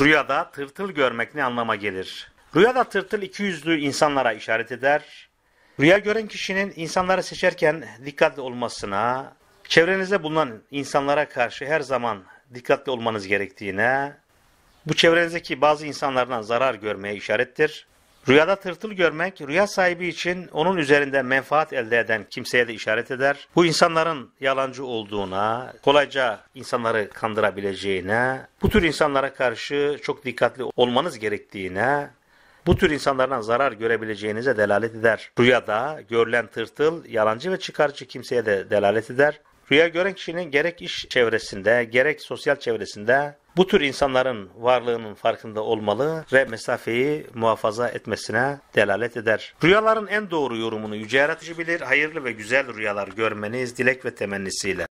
Rüyada tırtıl görmek ne anlama gelir? Rüyada tırtıl iki yüzlü insanlara işaret eder. Rüya gören kişinin insanları seçerken dikkatli olmasına, çevrenizde bulunan insanlara karşı her zaman dikkatli olmanız gerektiğine, bu çevrenizdeki bazı insanlardan zarar görmeye işarettir. Rüyada tırtıl görmek, rüya sahibi için onun üzerinde menfaat elde eden kimseye de işaret eder. Bu insanların yalancı olduğuna, kolayca insanları kandırabileceğine, bu tür insanlara karşı çok dikkatli olmanız gerektiğine, bu tür insanlardan zarar görebileceğinize delalet eder. Rüyada görülen tırtıl, yalancı ve çıkarcı kimseye de delalet eder. Rüya gören kişinin gerek iş çevresinde, gerek sosyal çevresinde bu tür insanların varlığının farkında olmalı ve mesafeyi muhafaza etmesine delalet eder. Rüyaların en doğru yorumunu yüce yaratıcı bilir. Hayırlı ve güzel rüyalar görmeniz dilek ve temennisiyle.